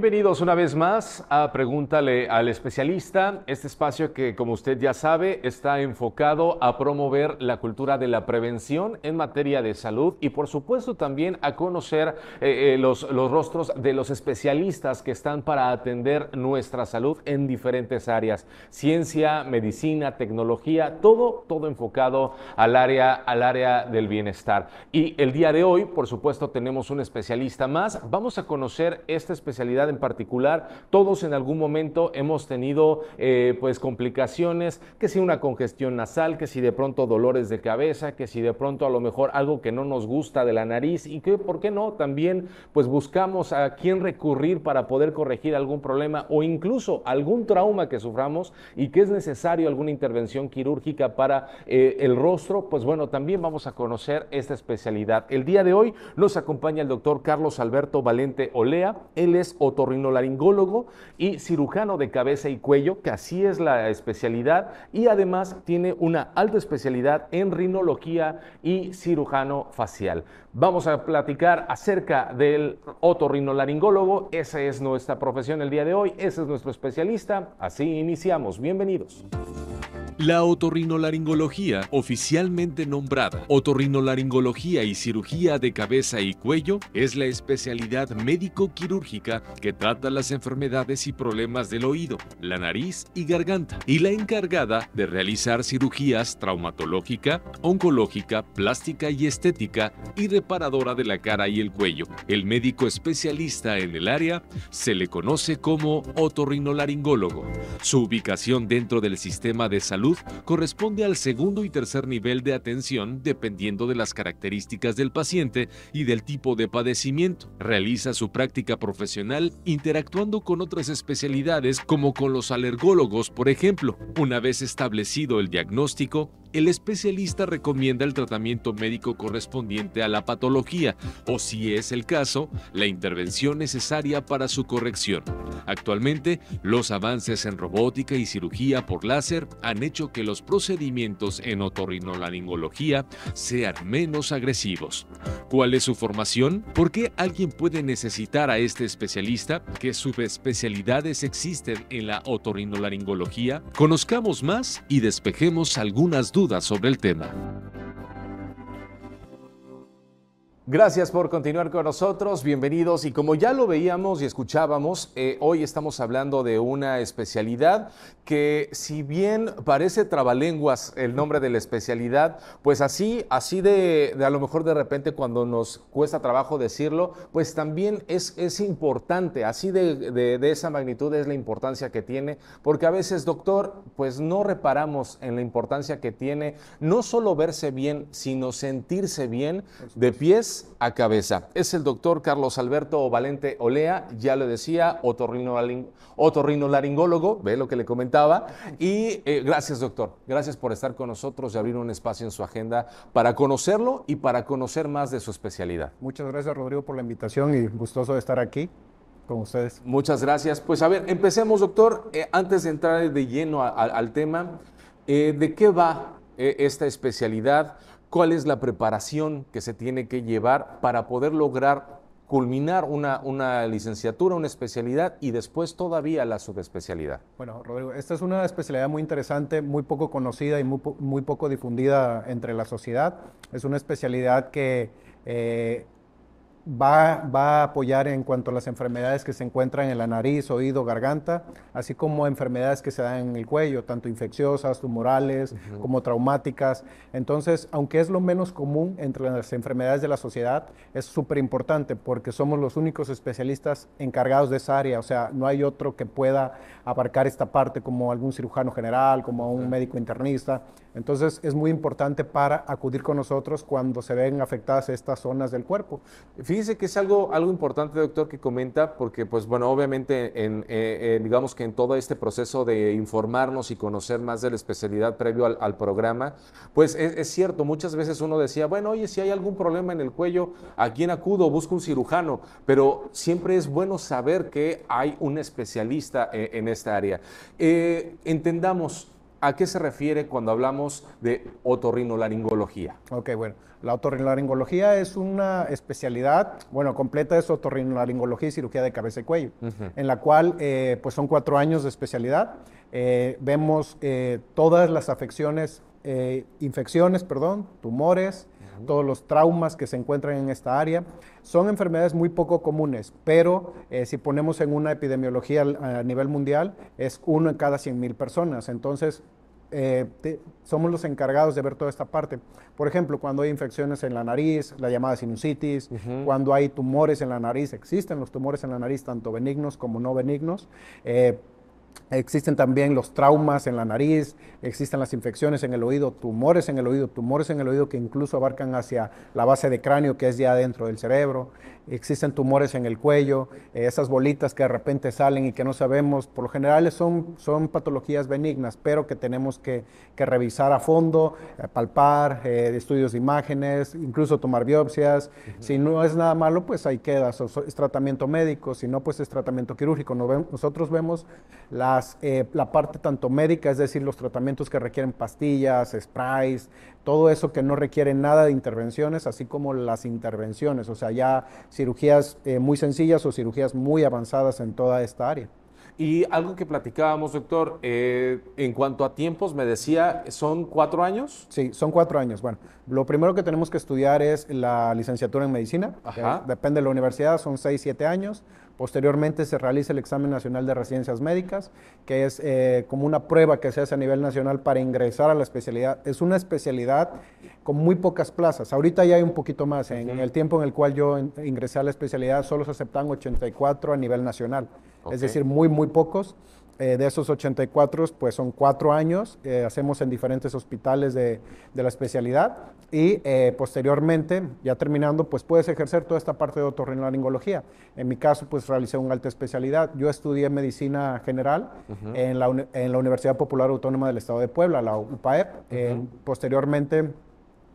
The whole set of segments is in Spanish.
Bienvenidos una vez más a Pregúntale al especialista, este espacio que como usted ya sabe está enfocado a promover la cultura de la prevención en materia de salud y por supuesto también a conocer eh, eh, los, los rostros de los especialistas que están para atender nuestra salud en diferentes áreas, ciencia, medicina, tecnología, todo, todo enfocado al área, al área del bienestar. Y el día de hoy, por supuesto, tenemos un especialista más. Vamos a conocer esta especialidad en particular, todos en algún momento hemos tenido eh, pues complicaciones, que si una congestión nasal, que si de pronto dolores de cabeza, que si de pronto a lo mejor algo que no nos gusta de la nariz y que, ¿por qué no? También pues buscamos a quién recurrir para poder corregir algún problema o incluso algún trauma que suframos y que es necesario alguna intervención quirúrgica para eh, el rostro, pues bueno, también vamos a conocer esta especialidad. El día de hoy nos acompaña el doctor Carlos Alberto Valente Olea, él es otorrinolaringólogo y cirujano de cabeza y cuello, que así es la especialidad, y además tiene una alta especialidad en rinología y cirujano facial. Vamos a platicar acerca del otorrinolaringólogo, esa es nuestra profesión el día de hoy, ese es nuestro especialista, así iniciamos, bienvenidos. La otorrinolaringología, oficialmente nombrada otorrinolaringología y cirugía de cabeza y cuello, es la especialidad médico-quirúrgica que trata las enfermedades y problemas del oído, la nariz y garganta, y la encargada de realizar cirugías traumatológica, oncológica, plástica y estética y reparadora de la cara y el cuello. El médico especialista en el área se le conoce como otorrinolaringólogo. Su ubicación dentro del sistema de salud corresponde al segundo y tercer nivel de atención dependiendo de las características del paciente y del tipo de padecimiento. Realiza su práctica profesional interactuando con otras especialidades como con los alergólogos, por ejemplo. Una vez establecido el diagnóstico, el especialista recomienda el tratamiento médico correspondiente a la patología o, si es el caso, la intervención necesaria para su corrección. Actualmente, los avances en robótica y cirugía por láser han hecho que los procedimientos en otorrinolaringología sean menos agresivos. ¿Cuál es su formación? ¿Por qué alguien puede necesitar a este especialista? ¿Qué subespecialidades existen en la otorrinolaringología? Conozcamos más y despejemos algunas dudas dudas sobre el tema. Gracias por continuar con nosotros, bienvenidos y como ya lo veíamos y escuchábamos, eh, hoy estamos hablando de una especialidad que si bien parece trabalenguas el nombre de la especialidad, pues así, así de, a lo mejor de repente cuando nos cuesta trabajo decirlo, pues también es, es importante, así de, de, de esa magnitud es la importancia que tiene, porque a veces doctor, pues no reparamos en la importancia que tiene no solo verse bien, sino sentirse bien de pies a cabeza. Es el doctor Carlos Alberto Valente Olea, ya lo decía, otorrinolaringólogo, ve lo que le comentaba. Y eh, gracias, doctor. Gracias por estar con nosotros y abrir un espacio en su agenda para conocerlo y para conocer más de su especialidad. Muchas gracias, Rodrigo, por la invitación y gustoso de estar aquí con ustedes. Muchas gracias. Pues a ver, empecemos, doctor, eh, antes de entrar de lleno al tema, eh, ¿de qué va esta especialidad? cuál es la preparación que se tiene que llevar para poder lograr culminar una, una licenciatura, una especialidad y después todavía la subespecialidad. Bueno, Rodrigo, esta es una especialidad muy interesante, muy poco conocida y muy, poco difundida entre la sociedad. Es una especialidad que eh, Va, a apoyar en cuanto a las enfermedades que se encuentran en la nariz, oído, garganta, así como enfermedades que se dan en el cuello, tanto infecciosas, tumorales, como traumáticas. Entonces, aunque es lo menos común entre las enfermedades de la sociedad, es súper importante porque somos los únicos especialistas encargados de esa área, o sea, no hay otro que pueda abarcar esta parte como algún cirujano general, como un médico internista. Entonces, es muy importante para acudir con nosotros cuando se ven afectadas estas zonas del cuerpo Fíjese que es algo, algo importante, doctor, que comenta, porque, pues bueno, obviamente, en, eh, eh, digamos que en todo este proceso de informarnos y conocer más de la especialidad previo al, programa, pues es, cierto, muchas veces uno decía, bueno, oye, si hay algún problema en el cuello, ¿a quién acudo? Busco un cirujano, pero siempre es bueno saber que hay un especialista eh, en, esta área. entendamos, ¿A qué se refiere cuando hablamos de otorrinolaringología? Ok, bueno, la otorrinolaringología es una especialidad, bueno, completa es otorrinolaringología y cirugía de cabeza y cuello, en la cual eh, pues son cuatro años de especialidad. Eh, vemos eh, todas las afecciones, infecciones, perdón, tumores, todos los traumas que se encuentran en esta área. Son enfermedades muy poco comunes, pero eh, si ponemos en una epidemiología a nivel mundial, es uno en cada mil personas. Entonces, eh, somos los encargados de ver toda esta parte. Por ejemplo, cuando hay infecciones en la nariz, la llamada sinusitis, cuando hay tumores en la nariz, existen los tumores en la nariz, tanto benignos como no benignos. Eh, Existen también los traumas en la nariz, existen las infecciones en el oído, tumores en el oído, tumores en el oído que incluso abarcan hacia la base de cráneo, que es ya dentro del cerebro existen tumores en el cuello, eh, esas bolitas que de repente salen y que no sabemos, por lo general son, son patologías benignas, pero que tenemos que, revisar a fondo, eh, palpar, eh, estudios de imágenes, incluso tomar biopsias. Si no es nada malo, pues ahí queda, es tratamiento médico, si no, pues es tratamiento quirúrgico. nosotros vemos las, la parte tanto médica, es decir, los tratamientos que requieren pastillas, sprays, todo eso que no requiere nada de intervenciones, así como las intervenciones, o sea, ya cirugías eh, muy sencillas o cirugías muy avanzadas en toda esta área. Y algo que platicábamos, doctor, eh, en cuanto a tiempos, me decía, ¿son cuatro años? Sí, son cuatro años. Bueno, lo primero que tenemos que estudiar es la licenciatura en medicina. Depende de la universidad, son seis, siete años. Posteriormente se realiza el examen nacional de residencias médicas, que es eh, como una prueba que se hace a nivel nacional para ingresar a la especialidad. Es una especialidad con muy pocas plazas. Ahorita ya hay un poquito más. En, el tiempo en el cual yo ingresé a la especialidad solo se aceptan 84 a nivel nacional. Es decir, muy, muy pocos. Eh, de esos 84, pues son cuatro años, eh, hacemos en diferentes hospitales de, la especialidad y eh, posteriormente, ya terminando, pues puedes ejercer toda esta parte de otorrinolaringología. En mi caso, pues realicé una alta especialidad. Yo estudié medicina general en, la, Universidad Popular Autónoma del Estado de Puebla, la UPAEP. posteriormente,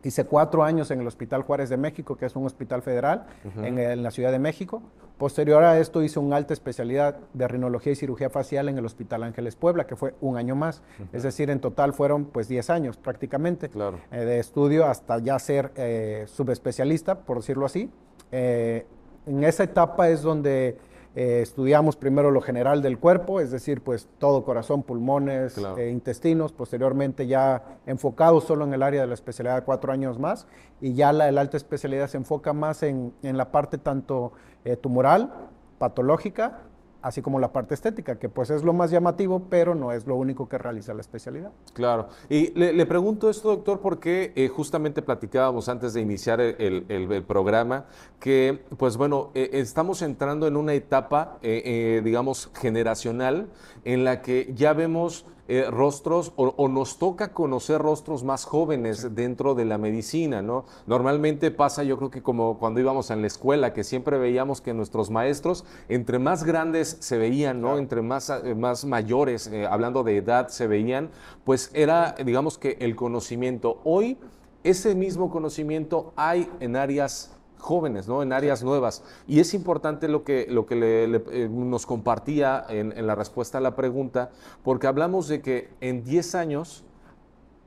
Hice cuatro años en el Hospital Juárez de México, que es un hospital federal en, la Ciudad de México. Posterior a esto hice una alta especialidad de rinología y cirugía facial en el Hospital Ángeles Puebla, que fue un año más. Es decir, en total fueron pues 10 años prácticamente eh, de estudio hasta ya ser eh, subespecialista, por decirlo así. Eh, en esa etapa es donde eh, estudiamos primero lo general del cuerpo, es decir, pues todo corazón, pulmones, eh, intestinos, posteriormente ya enfocado solo en el área de la especialidad cuatro años más, y ya la, alta especialidad se enfoca más en, la parte tanto eh, tumoral, patológica, así como la parte estética, que pues es lo más llamativo, pero no es lo único que realiza la especialidad. Claro. Y le, pregunto esto, doctor, porque eh, justamente platicábamos antes de iniciar el, programa que, pues bueno, eh, estamos entrando en una etapa, eh, digamos, generacional en la que ya vemos eh, rostros o, nos toca conocer rostros más jóvenes dentro de la medicina, ¿no? Normalmente pasa, yo creo que como cuando íbamos en la escuela, que siempre veíamos que nuestros maestros, entre más grandes se veían, ¿no? Entre más, eh, más mayores, eh, hablando de edad, se veían, pues era, digamos que el conocimiento. Hoy, ese mismo conocimiento hay en áreas jóvenes, ¿no? en áreas nuevas. Y es importante lo que, lo que le, eh, nos compartía en, la respuesta a la pregunta, porque hablamos de que en 10 años,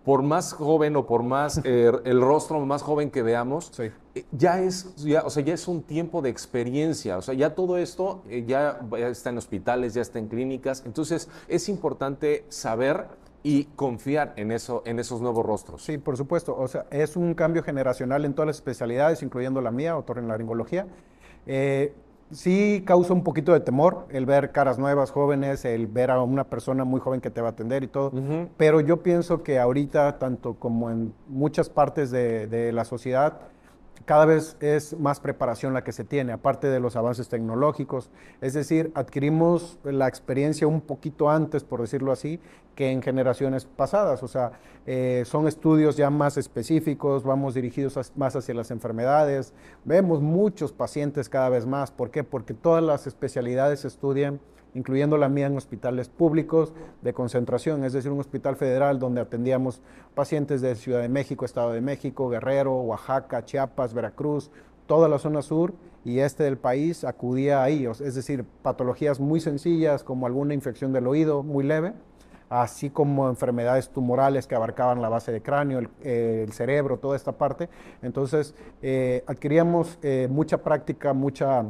por más joven o por más eh, el rostro más joven que veamos, eh, ya, es, ya, o sea, ya es un tiempo de experiencia. O sea, ya todo esto ya está en hospitales, ya está en clínicas. Entonces, es importante saber y confiar en, eso, en esos nuevos rostros. Sí, por supuesto. O sea, es un cambio generacional en todas las especialidades, incluyendo la mía, en la Eh, sí causa un poquito de temor el ver caras nuevas, jóvenes, el ver a una persona muy joven que te va a atender y todo. Pero yo pienso que ahorita, tanto como en muchas partes de, de la sociedad, cada vez es más preparación la que se tiene, aparte de los avances tecnológicos. Es decir, adquirimos la experiencia un poquito antes, por decirlo así, que en generaciones pasadas. O sea, eh, son estudios ya más específicos, vamos dirigidos más hacia las enfermedades. Vemos muchos pacientes cada vez más. ¿Por qué? Porque todas las especialidades estudian incluyendo la mía en hospitales públicos de concentración, es decir, un hospital federal donde atendíamos pacientes de Ciudad de México, Estado de México, Guerrero, Oaxaca, Chiapas, Veracruz, toda la zona sur y este del país acudía a ellos, es decir, patologías muy sencillas como alguna infección del oído muy leve, así como enfermedades tumorales que abarcaban la base de cráneo, el, eh, cerebro, toda esta parte. Entonces, eh, adquiríamos eh, mucha práctica, mucha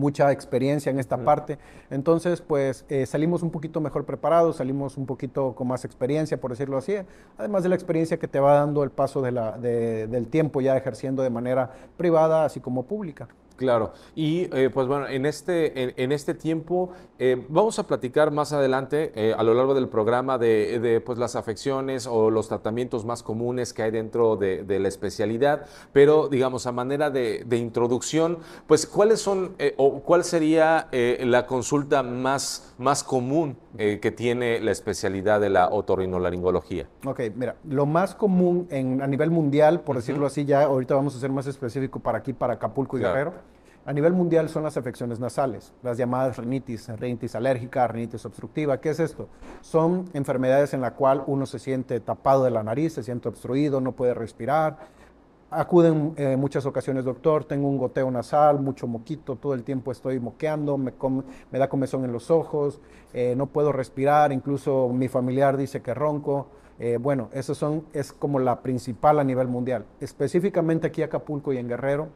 mucha experiencia en esta parte. Entonces, pues eh, salimos un poquito mejor preparados, salimos un poquito con más experiencia, por decirlo así, además de la experiencia que te va dando el paso del tiempo ya ejerciendo de manera privada, así como pública. Claro, y eh, pues bueno, en este, en, este tiempo eh, vamos a platicar más adelante eh, a lo largo del programa de, de, pues, las afecciones o los tratamientos más comunes que hay dentro de, la especialidad, pero digamos a manera de, introducción, pues cuáles son o cuál sería la consulta más, más común que tiene la especialidad de la otorrinolaringología. Ok, mira, lo más común en, a nivel mundial, por decirlo así, ya ahorita vamos a ser más específico para aquí, para Acapulco y Guerrero a nivel mundial son las afecciones nasales, las llamadas rinitis, rinitis alérgica, rinitis obstructiva. ¿Qué es esto? Son enfermedades en la cual uno se siente tapado de la nariz, se siente obstruido, no puede respirar. Acuden en eh, muchas ocasiones, doctor, tengo un goteo nasal, mucho moquito, todo el tiempo estoy moqueando, me, da comezón en los ojos, eh, no puedo respirar, incluso mi familiar dice que ronco. Eh, bueno, eso es como la principal a nivel mundial. Específicamente aquí en Acapulco y en Guerrero,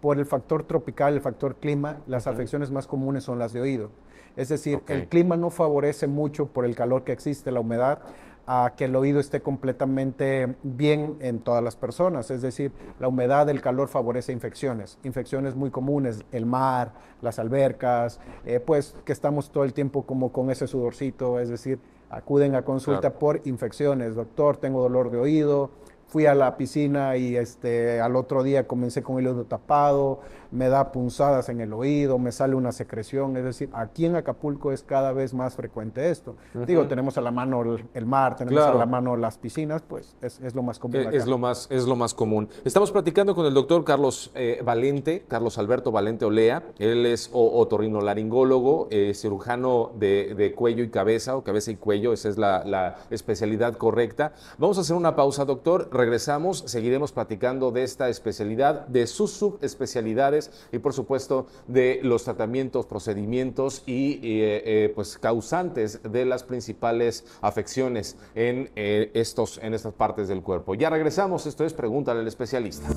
por el factor tropical, el factor clima, las afecciones más comunes son las de oído. Es decir, el clima no favorece mucho por el calor que existe, la humedad, a que el oído esté completamente bien en todas las personas. Es decir, la humedad el calor favorece infecciones, infecciones muy comunes, el mar, las albercas, eh, pues que estamos todo el tiempo como con ese sudorcito, es decir, acuden a consulta por infecciones, doctor, tengo dolor de oído, fui a la piscina y este, al otro día comencé con el hilo tapado, me da punzadas en el oído, me sale una secreción. Es decir, aquí en Acapulco es cada vez más frecuente esto. Digo, tenemos a la mano el, mar, tenemos a la mano las piscinas, pues es, lo más común. Eh, es, lo más, es lo más común. Estamos platicando con el doctor Carlos eh, Valente, Carlos Alberto Valente Olea. Él es otorrinolaringólogo, eh, cirujano de, cuello y cabeza, o cabeza y cuello, esa es la, la especialidad correcta. Vamos a hacer una pausa, doctor. Regresamos, seguiremos platicando de esta especialidad, de sus subespecialidades y por supuesto de los tratamientos, procedimientos y eh, eh, pues, causantes de las principales afecciones en, eh, en estas partes del cuerpo. Ya regresamos, esto es Pregúntale al especialista.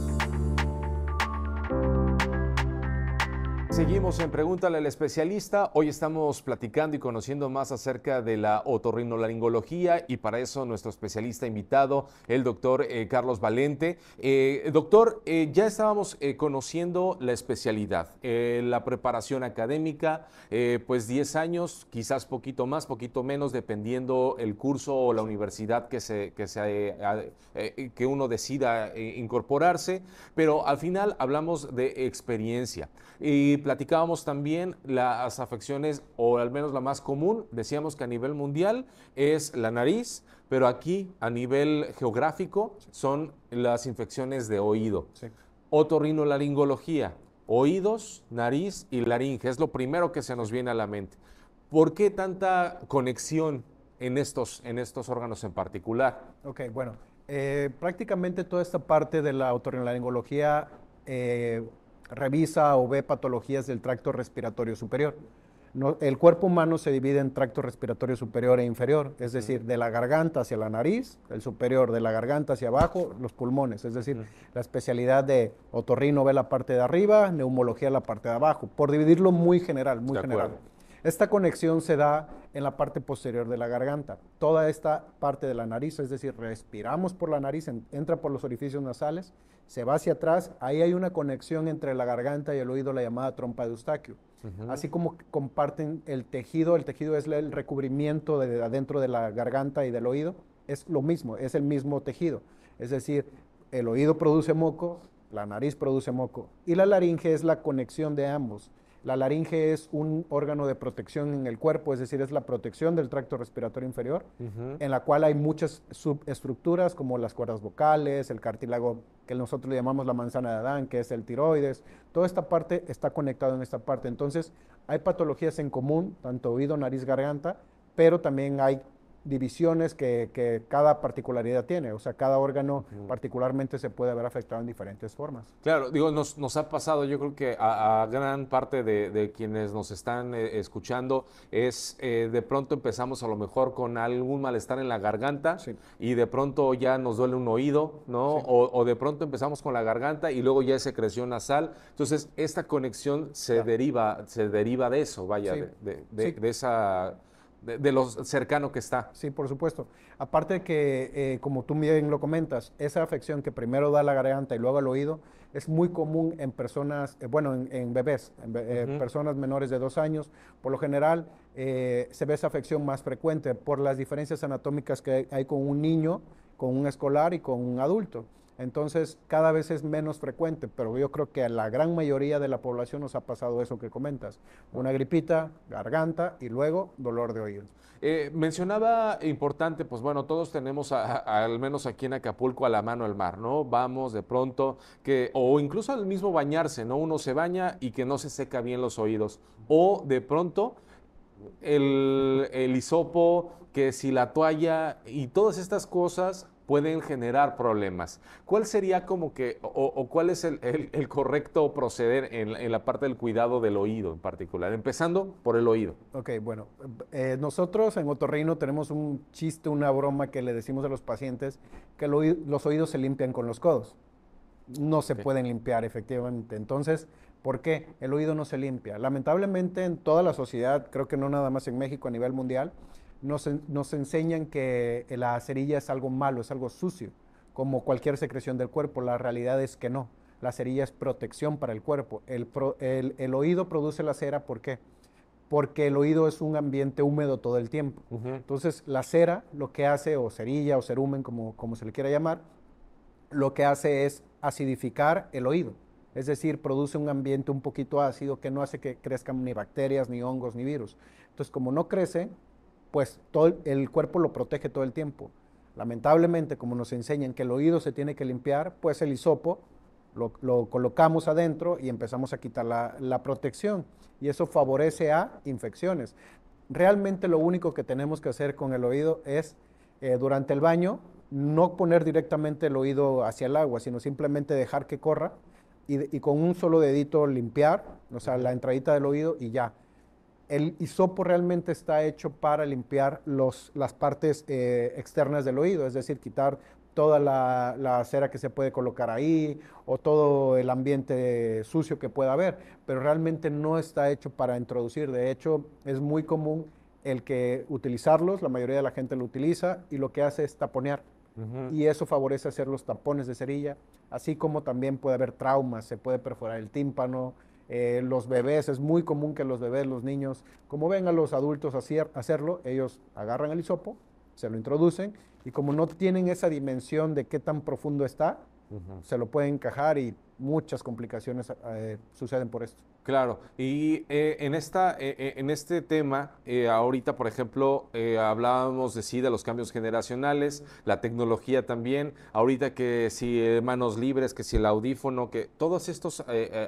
seguimos en pregunta al especialista. Hoy estamos platicando y conociendo más acerca de la otorrinolaringología y para eso nuestro especialista invitado, el doctor eh, Carlos Valente. Eh, doctor, eh, ya estábamos conociendo la especialidad, la preparación académica, pues 10 años, quizás poquito más, poquito menos, dependiendo el curso o la universidad que, se, que uno decida incorporarse, pero al final hablamos de experiencia. Y platicábamos también las afecciones, o al menos la más común, decíamos que a nivel mundial es la nariz, pero aquí a nivel geográfico son las infecciones de oído. Otorrinolaringología, oídos, nariz y laringe, es lo primero que se nos viene a la mente. ¿Por qué tanta conexión en estos, en estos órganos en particular? Ok, bueno, eh, prácticamente toda esta parte de la otorrinolaringología eh, revisa o ve patologías del tracto respiratorio superior. el cuerpo humano se divide en tracto respiratorio superior e inferior, es decir, de la garganta hacia la nariz, el superior de la garganta hacia abajo, los pulmones, es decir, la especialidad de otorrino ve la parte de arriba, neumología la parte de abajo, por dividirlo muy general, muy general. Esta conexión se da en la parte posterior de la garganta, toda esta parte de la nariz, es decir, respiramos por la nariz, entra por los orificios nasales, se va hacia atrás, ahí hay una conexión entre la garganta y el oído, la llamada trompa de Eustaquio. Así como comparten el tejido, el tejido es el recubrimiento de adentro de la garganta y del oído, es lo mismo, es el mismo tejido. Es decir, el oído produce moco, la nariz produce moco y la laringe es la conexión de ambos. La laringe es un órgano de protección en el cuerpo, es decir, es la protección del tracto respiratorio inferior, en la cual hay muchas subestructuras como las cuerdas vocales, el cartílago que nosotros llamamos la manzana de Adán, que es el tiroides. Toda esta parte está conectada en esta parte. Entonces, hay patologías en común, tanto oído, nariz, garganta, pero también hay divisiones que, cada particularidad tiene. O sea, cada órgano particularmente se puede haber afectado en diferentes formas. Claro, digo, nos, nos ha pasado, yo creo que a, gran parte de, quienes nos están eh, escuchando es eh, de pronto empezamos a lo mejor con algún malestar en la garganta y de pronto ya nos duele un oído, ¿no? O, de pronto empezamos con la garganta y luego ya es secreción nasal. Entonces, esta conexión se, deriva, se deriva de eso, vaya, de, de, de esa de, de, lo cercano que está. Sí, por supuesto. Aparte de que, eh, como tú bien lo comentas, esa afección que primero da la garganta y luego el oído es muy común en personas, eh, bueno, en, bebés, en eh, personas menores de dos años. Por lo general se ve esa afección más frecuente por las diferencias anatómicas que hay con un niño, con un escolar y con un adulto. Entonces, cada vez es menos frecuente, pero yo creo que a la gran mayoría de la población nos ha pasado eso que comentas. Una gripita, garganta y luego dolor de oído. Eh, mencionaba importante, pues bueno, todos tenemos al menos aquí en Acapulco a la mano el mar, ¿no? Vamos de pronto, que, o incluso al mismo bañarse, ¿no? Uno se baña y que no se seca bien los oídos. O de pronto el, el, hisopo, que si la toalla y todas estas cosas pueden generar problemas. ¿Cuál sería como que, o, cuál es el, correcto proceder en, la parte del cuidado del oído en particular? Empezando por el oído. Ok, bueno, eh, nosotros en Otorrino tenemos un chiste, una broma que le decimos a los pacientes que los oídos se limpian con los codos. No se pueden limpiar, efectivamente. Entonces, ¿Por qué? El oído no se limpia. Lamentablemente en toda la sociedad, creo que no nada más en México, a nivel mundial, nos, enseñan que la cerilla es algo malo, es algo sucio, como cualquier secreción del cuerpo. La realidad es que no. La cerilla es protección para el cuerpo. El, oído produce la cera, ¿por qué? Porque el oído es un ambiente húmedo todo el tiempo. Entonces, la cera lo que hace, o cerilla, o cerumen, como, como se le quiera llamar, lo que hace es acidificar el oído. Es decir, produce un ambiente un poquito ácido que no hace que crezcan ni bacterias, ni hongos, ni virus. Entonces, como no crece, pues todo el cuerpo lo protege todo el tiempo. Lamentablemente, como nos enseñan que el oído se tiene que limpiar, pues el hisopo lo, colocamos adentro y empezamos a quitar la, protección. Y eso favorece a infecciones. Realmente lo único que tenemos que hacer con el oído es eh, durante el baño no poner directamente el oído hacia el agua, sino simplemente dejar que corra y, y, con un solo dedito limpiar, o sea, la entradita del oído y ya el hisopo realmente está hecho para limpiar las partes eh, externas del oído, es decir, quitar toda la, la, cera que se puede colocar ahí o todo el ambiente sucio que pueda haber, pero realmente no está hecho para introducir. De hecho, es muy común el que utilizarlos, la mayoría de la gente lo utiliza y lo que hace es taponear. Y eso favorece hacer los tapones de cerilla, así como también puede haber traumas, se puede perforar el tímpano, eh, los bebés, es muy común que los bebés, los niños, como ven a los adultos hacer, hacerlo, ellos agarran el hisopo, se lo introducen y como no tienen esa dimensión de qué tan profundo está, se lo puede encajar y muchas complicaciones eh, suceden por esto. Claro, y eh, en, esta, eh, en este tema, ahorita, por ejemplo, hablábamos de sí, de los cambios generacionales, la tecnología también, ahorita que si manos libres, que si el audífono, que todos estos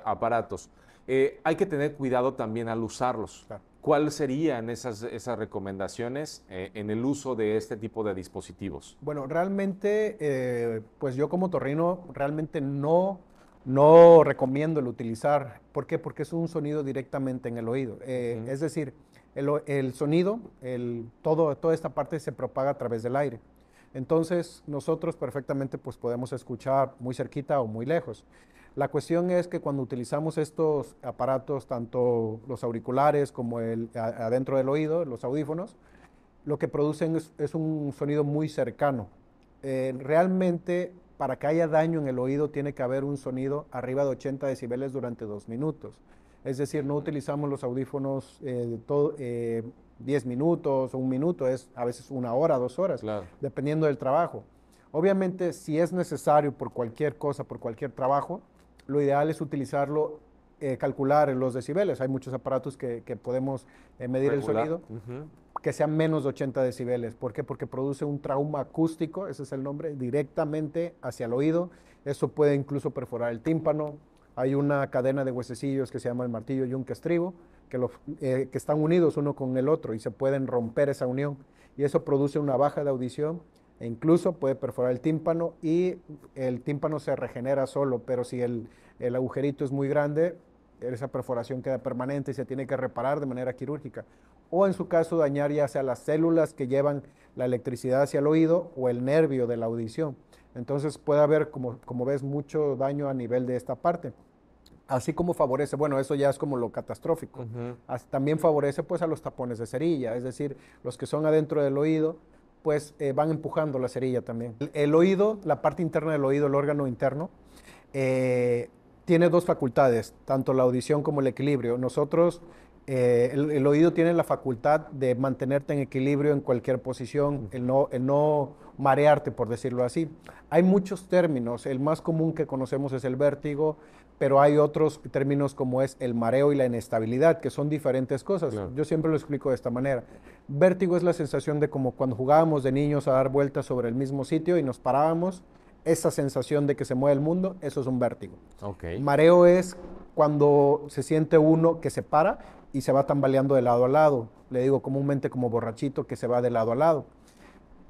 aparatos, eh, hay que tener cuidado también al usarlos. ¿Cuáles serían esas, recomendaciones eh, en el uso de este tipo de dispositivos? Bueno, realmente, eh, pues yo como torrino realmente no, no recomiendo el utilizar. ¿Por qué? Porque es un sonido directamente en el oído. Es decir, el, sonido, el, todo, toda esta parte se propaga a través del aire. Entonces, nosotros perfectamente pues, podemos escuchar muy cerquita o muy lejos. La cuestión es que cuando utilizamos estos aparatos, tanto los auriculares como el, adentro del oído, los audífonos, lo que producen es, un sonido muy cercano. Eh, realmente, para que haya daño en el oído, tiene que haber un sonido arriba de 80 decibeles durante dos minutos. Es decir, no utilizamos los audífonos eh, todo, 10 eh, minutos o un minuto, es a veces una hora, dos horas, dependiendo del trabajo. Obviamente, si es necesario por cualquier cosa, por cualquier trabajo, lo ideal es utilizarlo, eh, calcular los decibeles. Hay muchos aparatos que, podemos eh, medir el sonido. que sean menos de 80 decibeles. ¿Por qué? Porque produce un trauma acústico, ese es el nombre, directamente hacia el oído. Eso puede incluso perforar el tímpano. Hay una cadena de huesecillos que se llama el martillo y un estribo, que, los, eh, que están unidos uno con el otro y se pueden romper esa unión. Y eso produce una baja de audición e incluso puede perforar el tímpano y el tímpano se regenera solo, pero si el, el agujerito es muy grande, esa perforación queda permanente y se tiene que reparar de manera quirúrgica. O en su caso dañar ya sea las células que llevan la electricidad hacia el oído o el nervio de la audición. Entonces puede haber, como, como ves, mucho daño a nivel de esta parte. Así como favorece, bueno, eso ya es como lo catastrófico. También favorece pues a los tapones de cerilla, es decir, los que son adentro del oído pues eh, van empujando la cerilla también. El, oído, la parte interna del oído, el órgano interno, eh, tiene dos facultades, tanto la audición como el equilibrio. Nosotros, eh, el, el, oído tiene la facultad de mantenerte en equilibrio en cualquier posición, el no, el no marearte, por decirlo así. Hay muchos términos, el más común que conocemos es el vértigo, pero hay otros términos como es el mareo y la inestabilidad, que son diferentes cosas. Yo siempre lo explico de esta manera. Vértigo es la sensación de como cuando jugábamos de niños a dar vueltas sobre el mismo sitio y nos parábamos, esa sensación de que se mueve el mundo, eso es un vértigo. Mareo es cuando se siente uno que se para y se va tambaleando de lado a lado. Le digo comúnmente como borrachito que se va de lado a lado.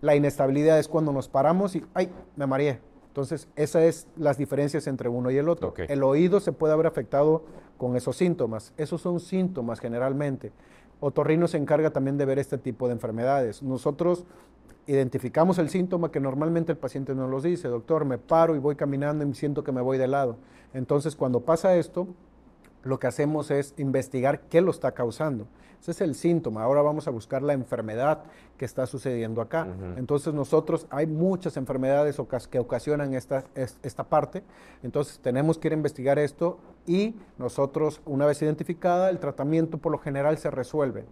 La inestabilidad es cuando nos paramos y, ay, me mareé. Entonces, esas es las diferencias entre uno y el otro. El oído se puede haber afectado con esos síntomas. Esos son síntomas generalmente. Otorrino se encarga también de ver este tipo de enfermedades. Nosotros identificamos el síntoma que normalmente el paciente nos los dice, doctor, me paro y voy caminando y siento que me voy de lado. Entonces, cuando pasa esto, lo que hacemos es investigar qué lo está causando. Ese es el síntoma. Ahora vamos a buscar la enfermedad que está sucediendo acá. Entonces nosotros, hay muchas enfermedades que ocasionan esta, esta parte. Entonces tenemos que ir a investigar esto y nosotros, una vez identificada, el tratamiento por lo general se resuelve.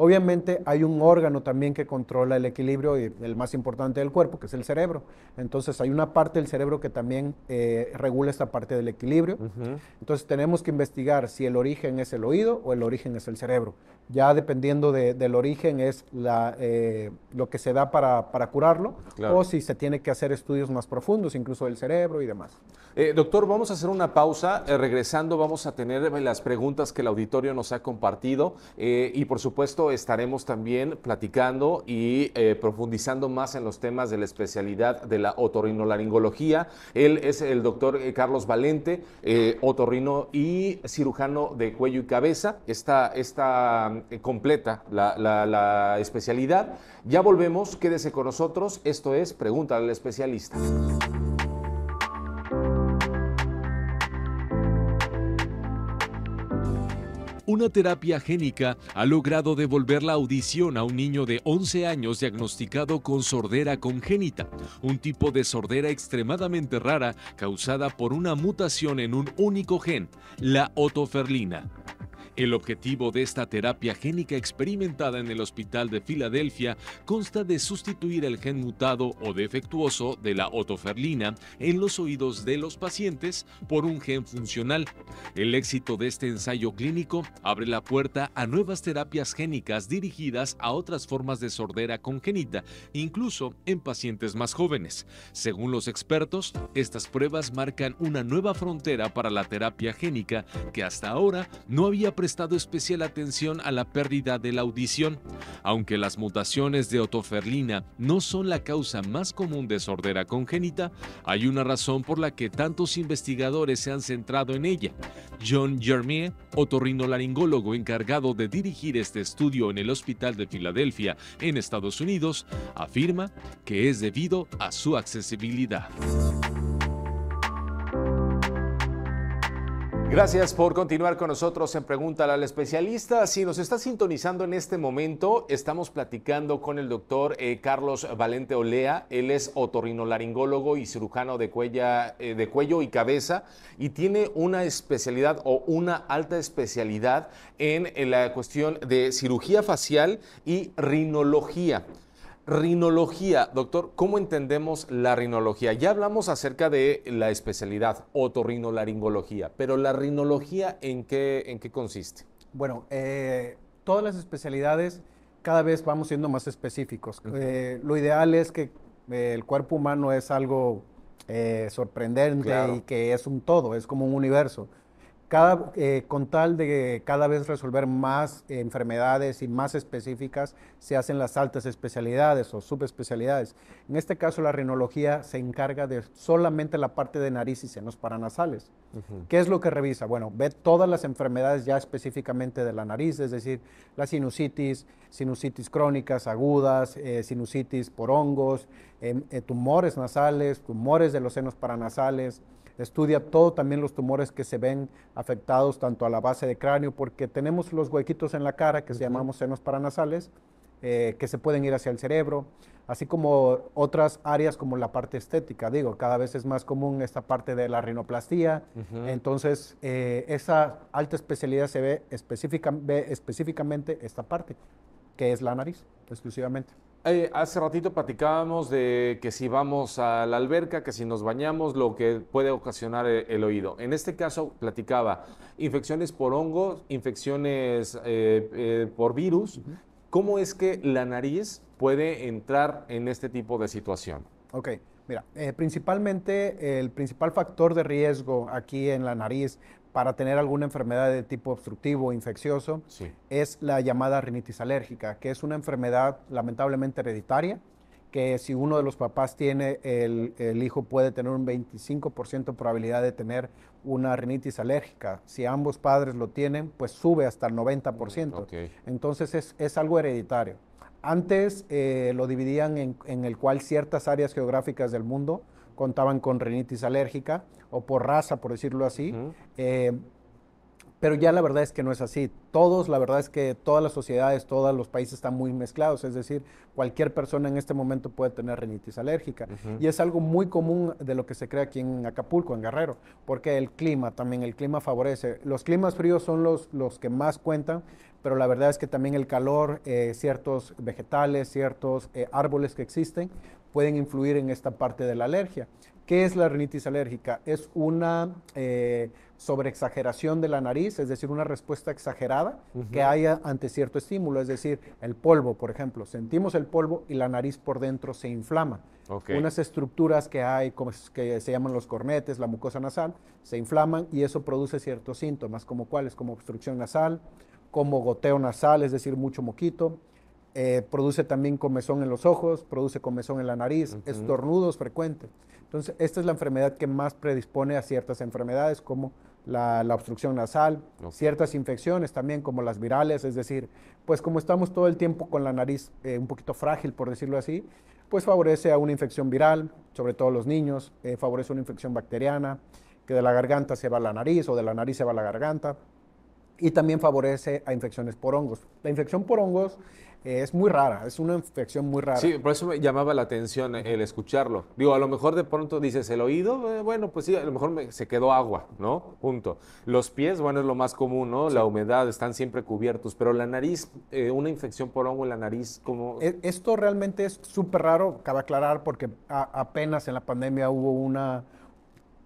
Obviamente hay un órgano también que controla el equilibrio y el más importante del cuerpo, que es el cerebro. Entonces hay una parte del cerebro que también eh, regula esta parte del equilibrio. Entonces tenemos que investigar si el origen es el oído o el origen es el cerebro ya dependiendo del origen es la, eh, lo que se da para, curarlo o si se tiene que hacer estudios más profundos, incluso del cerebro y demás. Eh, doctor, vamos a hacer una pausa. Eh, regresando vamos a tener las preguntas que el auditorio nos ha compartido y por supuesto estaremos también platicando y profundizando más en los temas de la especialidad de la otorrinolaringología. Él es el doctor Carlos Valente, otorrino y cirujano de cuello y cabeza. esta eh, completa la, la especialidad. Ya volvemos, quédese con nosotros. Esto es Pregunta al especialista. una terapia génica ha logrado devolver la audición a un niño de 11 años diagnosticado con sordera congénita, un tipo de sordera extremadamente rara causada por una mutación en un único gen, la otoferlina. El objetivo de esta terapia génica experimentada en el Hospital de Filadelfia consta de sustituir el gen mutado o defectuoso de la otoferlina en los oídos de los pacientes por un gen funcional. El éxito de este ensayo clínico abre la puerta a nuevas terapias génicas dirigidas a otras formas de sordera congénita, incluso en pacientes más jóvenes. Según los expertos, estas pruebas marcan una nueva frontera para la terapia génica que hasta ahora no había presentado prestado especial atención a la pérdida de la audición, aunque las mutaciones de otoferlina no son la causa más común de sordera congénita, hay una razón por la que tantos investigadores se han centrado en ella. John Jermier, otorrinolaringólogo encargado de dirigir este estudio en el Hospital de Filadelfia, en Estados Unidos, afirma que es debido a su accesibilidad. Gracias por continuar con nosotros en Pregúntale al especialista. Si nos está sintonizando en este momento, estamos platicando con el doctor eh, Carlos Valente Olea. Él es otorrinolaringólogo y cirujano de, eh, de cuello y cabeza y tiene una especialidad o una alta especialidad en la cuestión de cirugía facial y rinología. Rinología, doctor, ¿cómo entendemos la rinología? Ya hablamos acerca de la especialidad otorrinolaringología, pero la rinología en qué, consiste? Bueno, eh, todas las especialidades cada vez vamos siendo más específicos. Eh, lo ideal es que eh, el cuerpo humano es algo sorprendente y que es un todo, es como un universo. Eh, con tal de cada vez resolver más enfermedades y más específicas, se hacen las altas especialidades o subespecialidades. En este caso, la rinología se encarga de solamente la parte de nariz y senos paranasales. ¿Qué es lo que revisa? Bueno, ve todas las enfermedades ya específicamente de la nariz, es decir, la sinusitis, sinusitis crónicas, agudas, eh, sinusitis por hongos, em, eh, tumores nasales, tumores de los senos paranasales, estudia todo también los tumores que se ven afectados tanto a la base de cráneo, porque tenemos los huequitos en la cara que se llamamos senos paranasales, eh, que se pueden ir hacia el cerebro, así como otras áreas como la parte estética. Digo, cada vez es más común esta parte de la rinoplastía, entonces eh, esa alta especialidad se ve, ve específicamente esta parte, que es la nariz, exclusivamente. Eh, hace ratito platicábamos de que si vamos a la alberca, que si nos bañamos, lo que puede ocasionar eh, el, oído. En este caso platicaba infecciones por hongos, infecciones eh, por virus. ¿Cómo es que la nariz puede entrar en este tipo de situación? Ok, mira, principalmente el principal factor de riesgo aquí en la nariz para tener alguna enfermedad de tipo obstructivo, o infeccioso, es la llamada rinitis alérgica, que es una enfermedad lamentablemente hereditaria, que si uno de los papás tiene, el, hijo puede tener un 25% de probabilidad de tener una rinitis alérgica. Si ambos padres lo tienen, pues sube hasta el 90%. Entonces es, algo hereditario. Antes eh, lo dividían en el cual ciertas áreas geográficas del mundo contaban con rinitis alérgica o por raza, por decirlo así. Eh, pero ya la verdad es que no es así. Todos, la verdad es que todas las sociedades, todos los países están muy mezclados, es decir, cualquier persona en este momento puede tener rinitis alérgica. Y es algo muy común de lo que se cree aquí en Acapulco, en Guerrero, porque el clima también, el clima favorece. Los climas fríos son los, los que más cuentan, pero la verdad es que también el calor, eh, ciertos vegetales, ciertos eh, árboles que existen, pueden influir en esta parte de la alergia. ¿Qué es la rinitis alérgica? Es una eh, sobreexageración de la nariz, es decir, una respuesta exagerada que haya ante cierto estímulo, es decir, el polvo, por ejemplo. Sentimos el polvo y la nariz por dentro se inflama. Unas estructuras que hay, que se llaman los cornetes, la mucosa nasal, se inflaman y eso produce ciertos síntomas, como cuáles, como obstrucción nasal, como goteo nasal, es decir, mucho moquito, eh, produce también comezón en los ojos, produce comezón en la nariz, estornudos frecuentes. Entonces, esta es la enfermedad que más predispone a ciertas enfermedades como la, obstrucción nasal, ciertas infecciones también como las virales, es decir, pues como estamos todo el tiempo con la nariz eh, un poquito frágil, por decirlo así, pues favorece a una infección viral, sobre todo los niños, eh, favorece una infección bacteriana, que de la garganta se va a la nariz o de la nariz se va a la garganta, y también favorece a infecciones por hongos. La infección por hongos es muy rara, es una infección muy rara. Sí, por eso me llamaba la atención el escucharlo. Digo, a lo mejor de pronto dices, el oído, eh, bueno, pues sí, a lo mejor me, se quedó agua, ¿no? Punto. Los pies, bueno, es lo más común, ¿no? La humedad, están siempre cubiertos, pero la nariz, eh, una infección por hongo en la nariz, como... E-, esto realmente es súper raro, cabe aclarar, porque apenas en la pandemia hubo una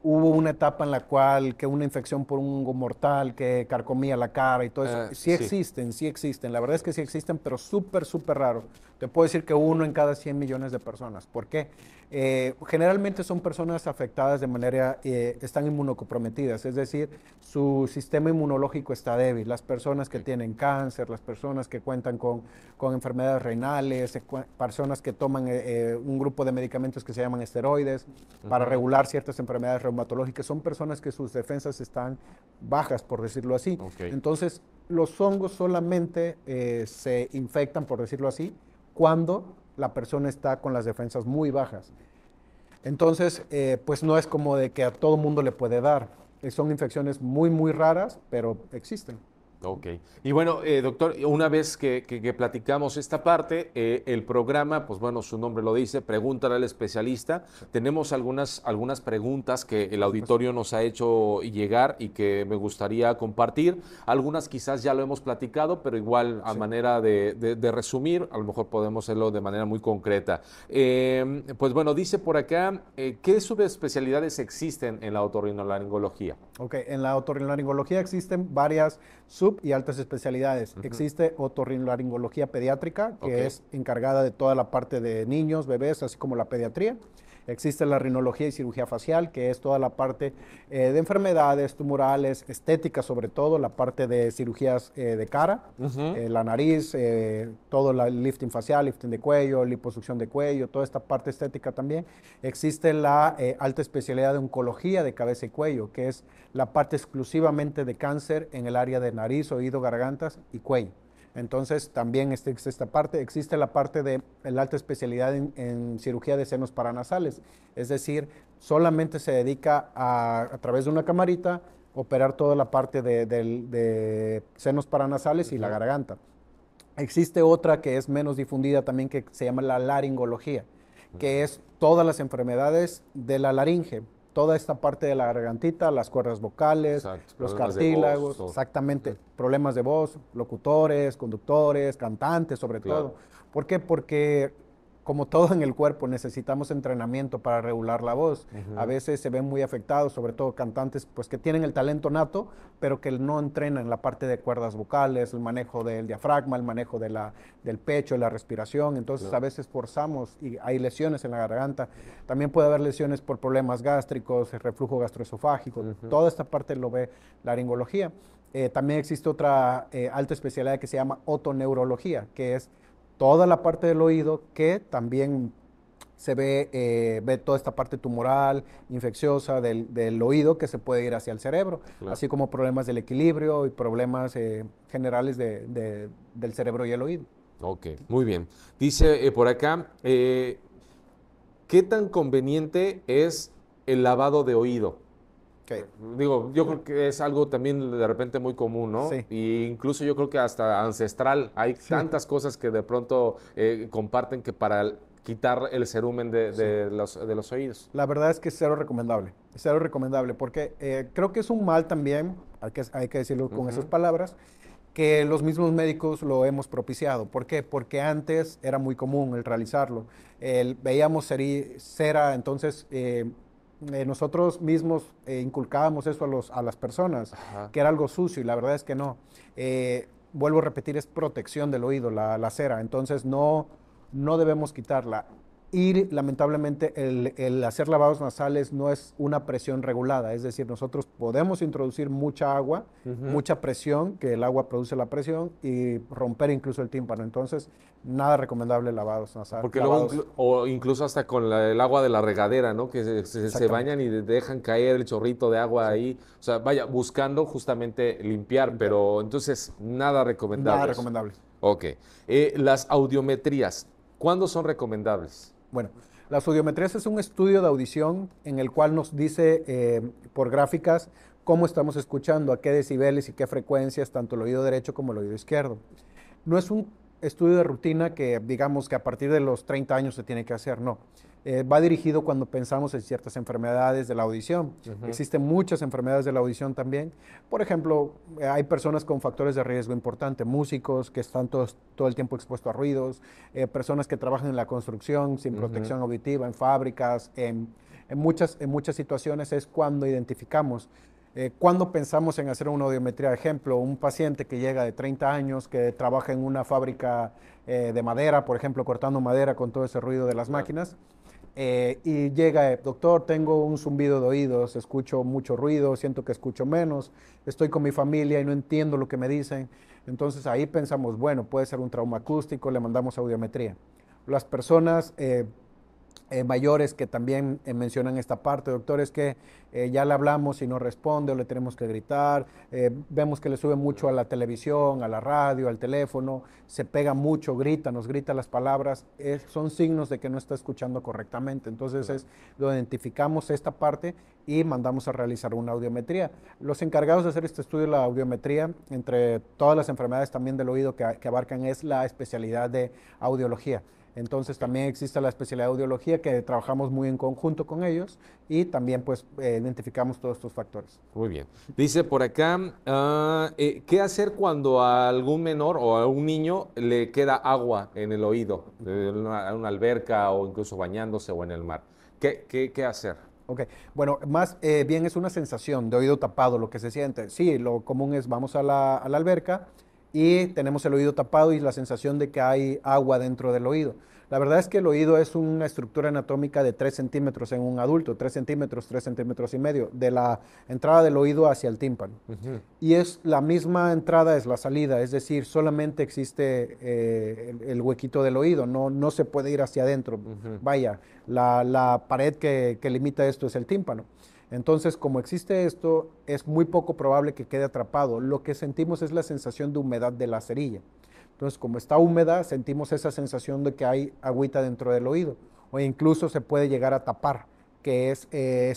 hubo una etapa en la cual que una infección por un hongo mortal que carcomía la cara y todo eso. Ah, sí, existen, sí existen. La verdad es que sí existen, pero súper, súper raros. Te puedo decir que uno en cada 100 millones de personas. ¿Por qué? Eh, generalmente son personas afectadas de manera, eh, están inmunocomprometidas, es decir, su sistema inmunológico está débil. Las personas que tienen cáncer, las personas que cuentan con, con enfermedades renales, personas que toman eh, eh, un grupo de medicamentos que se llaman esteroides para regular ciertas enfermedades reumatológicas, son personas que sus defensas están bajas, por decirlo así. Entonces, los hongos solamente se infectan, por decirlo así, cuando la persona está con las defensas muy bajas. Entonces, eh, pues no es como de que a todo mundo le puede dar. Eh, son infecciones muy, muy raras, pero existen. Ok. Y bueno, eh, doctor, una vez que, platicamos esta parte, eh, el programa, pues bueno, su nombre lo dice, pregúntale al especialista. Tenemos algunas, algunas preguntas que el auditorio nos ha hecho llegar y que me gustaría compartir. Algunas quizás ya lo hemos platicado, pero igual a manera de, resumir, a lo mejor podemos hacerlo de manera muy concreta. Em, pues bueno, dice por acá, eh, ¿qué subespecialidades existen en la otorrinolaringología? Ok, en la otorrinolaringología existen varias sub y altas especialidades. Existe otorrinolaringología pediátrica, que es encargada de toda la parte de niños, bebés, así como la pediatría. Existe la rinología y cirugía facial, que es toda la parte eh, de enfermedades tumorales, estética sobre todo, la parte de cirugías eh, de cara, eh, la nariz, todo el lifting facial, lifting de cuello, liposucción de cuello, toda esta parte estética también. Existe la alta especialidad de oncología de cabeza y cuello, que es la parte exclusivamente de cáncer en el área de nariz, oído, gargantas y cuello. Entonces también este, existe esta parte, existe la parte de la alta especialidad en, cirugía de senos paranasales, es decir, solamente se dedica a, a través de una camarita, operar toda la parte de, senos paranasales y la garganta. Existe otra que es menos difundida también que se llama la laringología, que es todas las enfermedades de la laringe, toda esta parte de la gargantita, las cuerdas vocales, los cartílagos, exactamente, problemas de voz, locutores, conductores, cantantes sobre todo. ¿Por qué? Porque como todo en el cuerpo, necesitamos entrenamiento para regular la voz. A veces se ven muy afectados, sobre todo cantantes pues, que tienen el talento nato, pero que no entrenan la parte de cuerdas vocales, el manejo del diafragma, el manejo de la, del pecho, la respiración. Entonces a veces forzamos y hay lesiones en la garganta. También puede haber lesiones por problemas gástricos, reflujo gastroesofágico. Toda esta parte lo ve laringología. Eh, también existe otra eh, alta especialidad que se llama otoneurología, que es toda la parte del oído que también se ve, eh, ve toda esta parte tumoral, infecciosa del, oído que se puede ir hacia el cerebro, así como problemas del equilibrio y problemas eh, generales del cerebro y el oído. Ok, muy bien. Dice eh, por acá, ¿qué tan conveniente es el lavado de oído? Eh, digo, yo creo que es algo también de repente muy común, ¿no? Sí. Y incluso yo creo que hasta ancestral. Hay tantas cosas que de pronto eh, comparten que para quitar el cerumen de, los, oídos. La verdad es que es cero recomendable. Es cero recomendable porque eh, creo que es un mal también, hay que, hay que decirlo con esas palabras, que los mismos médicos lo hemos propiciado. ¿Por qué? Porque antes era muy común el realizarlo. veíamos cera, entonces... Eh, nosotros mismos eh, inculcábamos eso a, los, a las personas, que era algo sucio y la verdad es que no. Eh, vuelvo a repetir, es protección del oído, la, la cera, entonces no, no debemos quitarla y lamentablemente el, hacer lavados nasales no es una presión regulada, es decir, nosotros podemos introducir mucha agua, mucha presión, que el agua produce la presión y romper incluso el tímpano. Entonces, nada recomendable lavados nasales. Porque o incluso hasta con el agua de la regadera, ¿no? Que se, bañan y dejan caer el chorrito de agua ahí. O sea, vaya, buscando justamente limpiar, pero entonces nada recomendable. Nada recomendable. Ok. Eh, las audiometrías, ¿cuándo son recomendables? Bueno, la audiometrías es un estudio de audición en el cual nos dice eh, por gráficas cómo estamos escuchando, a qué decibeles y qué frecuencias, tanto el oído derecho como el oído izquierdo. No es un estudio de rutina que digamos que a partir de los 30 años se tiene que hacer, no. Eh, va dirigido cuando pensamos en ciertas enfermedades de la audición. Existen muchas enfermedades de la audición también. Por ejemplo, eh, hay personas con factores de riesgo importante, músicos que están todo el tiempo expuestos a ruidos, eh, personas que trabajan en la construcción sin protección auditiva, en fábricas, en, muchas, en muchas situaciones es cuando identificamos. cuando pensamos en hacer una audiometría, ejemplo, un paciente que llega de 30 años, que trabaja en una fábrica de madera, por ejemplo, cortando madera con todo ese ruido de las máquinas, eh, y llega, eh, doctor, tengo un zumbido de oídos, escucho mucho ruido, siento que escucho menos, estoy con mi familia y no entiendo lo que me dicen. Entonces ahí pensamos, bueno, puede ser un trauma acústico, le mandamos audiometría. Las personas eh, eh, mayores que también eh, mencionan esta parte, doctores, que eh, ya le hablamos y no responde o le tenemos que gritar, vemos que le sube mucho a la televisión, a la radio, al teléfono, se pega mucho, grita, nos grita las palabras, son signos de que no está escuchando correctamente. Entonces lo identificamos esta parte y mandamos a realizar una audiometría. Los encargados de hacer este estudio, de la audiometría, entre todas las enfermedades también del oído que, que abarcan, es la especialidad de audiología. Entonces también existe la especialidad de audiología que trabajamos muy en conjunto con ellos y también pues eh, identificamos todos estos factores. Muy bien. Dice por acá, ah, eh, ¿qué hacer cuando a algún menor o a un niño le queda agua en el oído, en una, alberca o incluso bañándose o en el mar? ¿Qué, qué, qué hacer? Ok, bueno, más eh, bien es una sensación de oído tapado lo que se siente. Sí, lo común es vamos a la alberca y tenemos el oído tapado y la sensación de que hay agua dentro del oído. La verdad es que el oído es una estructura anatómica de 3 centímetros en un adulto, 3 centímetros, 3 centímetros y medio, de la entrada del oído hacia el tímpano. Y es la misma entrada, es la salida, es decir, solamente existe eh, el, huequito del oído, no, no se puede ir hacia adentro. Vaya, la, pared que, limita esto es el tímpano. Entonces, como existe esto, es muy poco probable que quede atrapado. Lo que sentimos es la sensación de humedad de la cerilla. Entonces, como está húmeda, sentimos esa sensación de que hay agüita dentro del oído. O incluso se puede llegar a tapar, que es eh,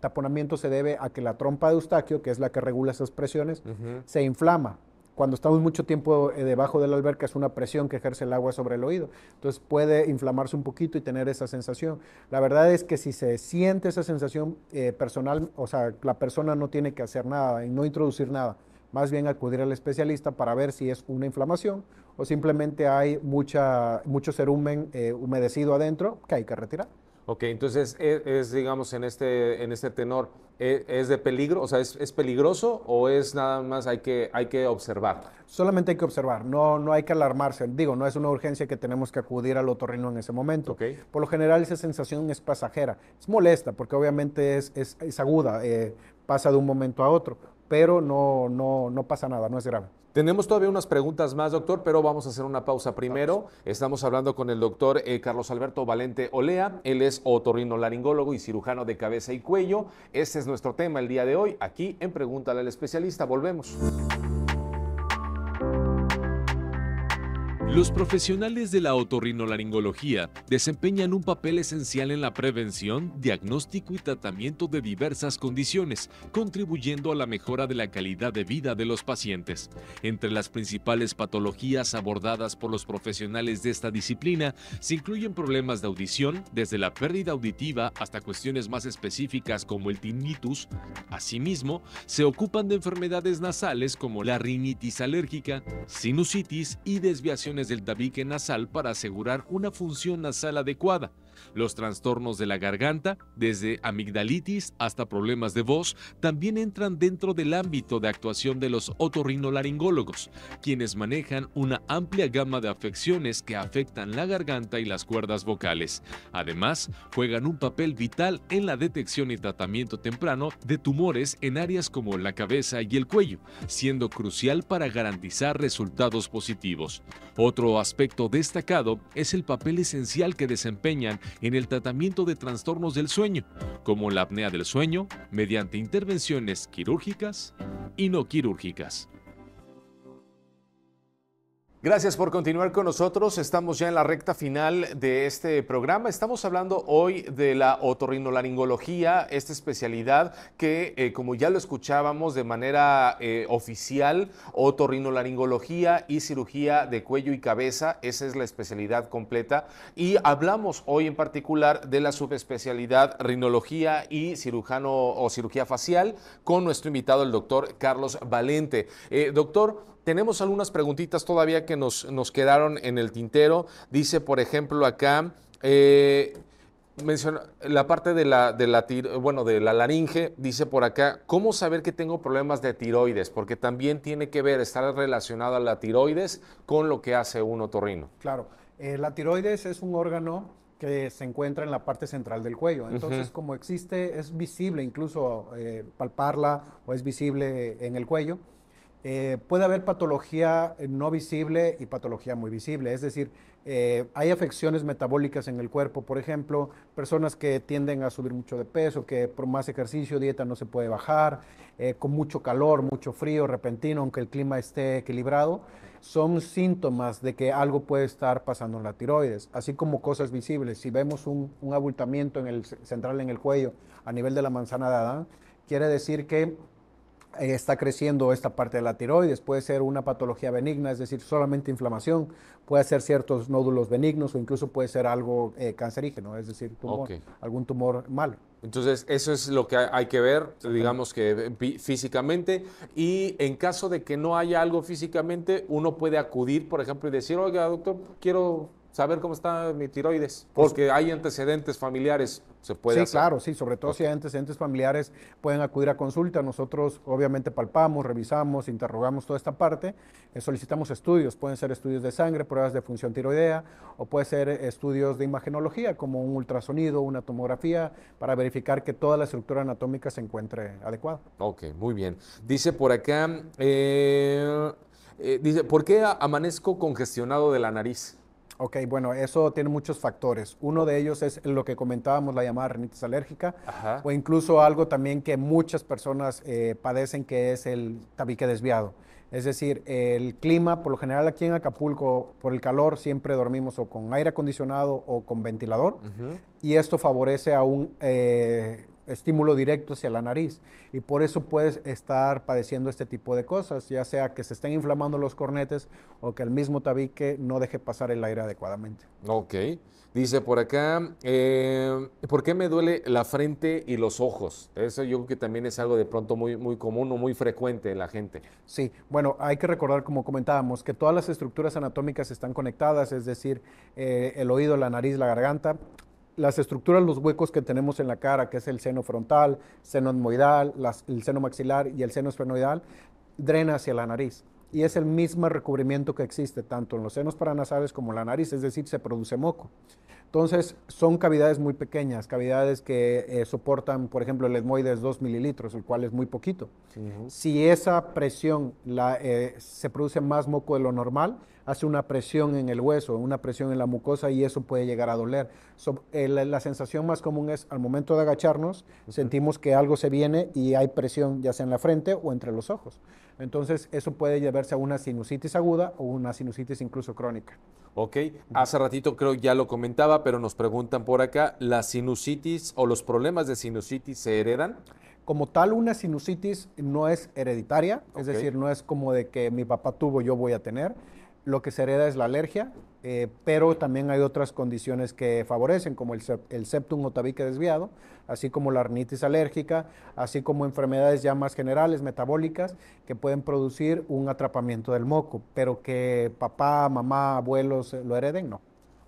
taponamiento se debe a que la trompa de Eustaquio, que es la que regula esas presiones, se inflama cuando estamos mucho tiempo eh, debajo de la alberca es una presión que ejerce el agua sobre el oído. Entonces puede inflamarse un poquito y tener esa sensación. La verdad es que si se siente esa sensación eh, personal, o sea, la persona no tiene que hacer nada y no introducir nada. Más bien acudir al especialista para ver si es una inflamación o simplemente hay mucha, mucho serumen eh, humedecido adentro que hay que retirar. Ok, entonces es, digamos en este, en este tenor, ¿e, ¿es, de peligro? O sea, ¿es, ¿es, peligroso o es nada más hay que, hay que observar? Solamente hay que observar, no, no hay que alarmarse. Digo, no es una urgencia que tenemos que acudir al otorrino en ese momento. Por lo general esa sensación es pasajera, es molesta porque obviamente es, aguda, eh, pasa de un momento a otro, pero no, no, no pasa nada, no es grave. Tenemos todavía unas preguntas más, doctor, pero vamos a hacer una pausa primero. Estamos hablando con el doctor eh, Carlos Alberto Valente Olea. Él es otorrinolaringólogo y cirujano de cabeza y cuello. Este es nuestro tema el día de hoy, aquí en Pregúntale al Especialista. Volvemos. Los profesionales de la otorrinolaringología desempeñan un papel esencial en la prevención, diagnóstico y tratamiento de diversas condiciones, contribuyendo a la mejora de la calidad de vida de los pacientes. Entre las principales patologías abordadas por los profesionales de esta disciplina se incluyen problemas de audición, desde la pérdida auditiva hasta cuestiones más específicas como el tinnitus. Asimismo, se ocupan de enfermedades nasales como la rinitis alérgica, sinusitis y desviaciones del tabique nasal para asegurar una función nasal adecuada, los trastornos de la garganta, desde amigdalitis hasta problemas de voz, también entran dentro del ámbito de actuación de los otorrinolaringólogos, quienes manejan una amplia gama de afecciones que afectan la garganta y las cuerdas vocales. Además, juegan un papel vital en la detección y tratamiento temprano de tumores en áreas como la cabeza y el cuello, siendo crucial para garantizar resultados positivos. Otro aspecto destacado es el papel esencial que desempeñan en el tratamiento de trastornos del sueño, como la apnea del sueño, mediante intervenciones quirúrgicas y no quirúrgicas. Gracias por continuar con nosotros. Estamos ya en la recta final de este programa. Estamos hablando hoy de la otorrinolaringología, esta especialidad que, eh, como ya lo escuchábamos de manera eh, oficial, otorrinolaringología y cirugía de cuello y cabeza, esa es la especialidad completa. Y hablamos hoy en particular de la subespecialidad rinología y cirujano o cirugía facial con nuestro invitado, el doctor Carlos Valente. Eh, doctor, tenemos algunas preguntitas todavía que nos, nos quedaron en el tintero. Dice, por ejemplo, acá... Eh, Menciona, la parte de la, de la bueno, de la laringe, dice por acá, ¿cómo saber que tengo problemas de tiroides? Porque también tiene que ver, estar relacionado a la tiroides con lo que hace un otorrino. Claro, eh, la tiroides es un órgano que se encuentra en la parte central del cuello. Entonces, como existe, es visible incluso eh, palparla o es visible en el cuello. Eh, puede haber patología eh, no visible y patología muy visible. Es decir, eh, hay afecciones metabólicas en el cuerpo. Por ejemplo, personas que tienden a subir mucho de peso, que por más ejercicio, dieta no se puede bajar, con mucho calor, mucho frío repentino, aunque el clima esté equilibrado, son síntomas de que algo puede estar pasando en la tiroides, así como cosas visibles. Si vemos un, abultamiento en el, central en el cuello a nivel de la manzana de Adán, quiere decir que está creciendo esta parte de la tiroides, puede ser una patología benigna, es decir, solamente inflamación, puede ser ciertos nódulos benignos o incluso puede ser algo eh, cancerígeno, es decir, algún tumor malo. Entonces, eso es lo que hay que ver, digamos que físicamente, y en caso de que no haya algo físicamente, uno puede acudir, por ejemplo, y decir, oiga, doctor, quiero saber cómo está mi tiroides, porque hay antecedentes familiares puede sí, claro, sí, sobre todo si hay antecedentes familiares, pueden acudir a consulta. Nosotros obviamente palpamos, revisamos, interrogamos toda esta parte, eh, solicitamos estudios, pueden ser estudios de sangre, pruebas de función tiroidea o puede ser eh, estudios de imagenología como un ultrasonido, una tomografía para verificar que toda la estructura anatómica se encuentre adecuada. Ok, muy bien. Dice por acá, eh, dice, ¿por qué amanezco congestionado de la nariz? Ok, bueno, eso tiene muchos factores. Uno de ellos es lo que comentábamos, la llamada rinitis alérgica, o incluso algo también que muchas personas eh, padecen, que es el tabique desviado. Es decir, el clima, por lo general aquí en Acapulco, por el calor, siempre dormimos o con aire acondicionado o con ventilador, y esto favorece a un... Eh, estímulo directo hacia la nariz y por eso puedes estar padeciendo este tipo de cosas, ya sea que se estén inflamando los cornetes o que el mismo tabique no deje pasar el aire adecuadamente. Ok, dice por acá, eh, ¿por qué me duele la frente y los ojos? Eso yo creo que también es algo de pronto muy, muy común o muy frecuente en la gente. Sí, bueno, hay que recordar como comentábamos que todas las estructuras anatómicas están conectadas, es decir, eh, el oído, la nariz, la garganta, las estructuras, los huecos que tenemos en la cara, que es el seno frontal, seno etmoidal, el seno maxilar y el seno esfenoidal, drena hacia la nariz. Y es el mismo recubrimiento que existe tanto en los senos paranasales como en la nariz, es decir, se produce moco. Entonces, son cavidades muy pequeñas, cavidades que eh, soportan, por ejemplo, el etmoide 2 mililitros, el cual es muy poquito. Si esa presión eh, se produce más moco de lo normal, hace una presión en el hueso, una presión en la mucosa y eso puede llegar a doler. Eh, la, sensación más común es al momento de agacharnos, sentimos que algo se viene y hay presión ya sea en la frente o entre los ojos. Entonces eso puede llevarse a una sinusitis aguda o una sinusitis incluso crónica. Ok, hace ratito creo ya lo comentaba, pero nos preguntan por acá, ¿la sinusitis o los problemas de sinusitis se heredan? como tal una sinusitis no es hereditaria, es decir, no es como de que mi papá tuvo, yo voy a tener lo que se hereda es la alergia, eh, pero también hay otras condiciones que favorecen, como el, el, septum o tabique desviado, así como la arnitis alérgica, así como enfermedades ya más generales, metabólicas, que pueden producir un atrapamiento del moco, pero que papá, mamá, abuelos eh, lo hereden, no.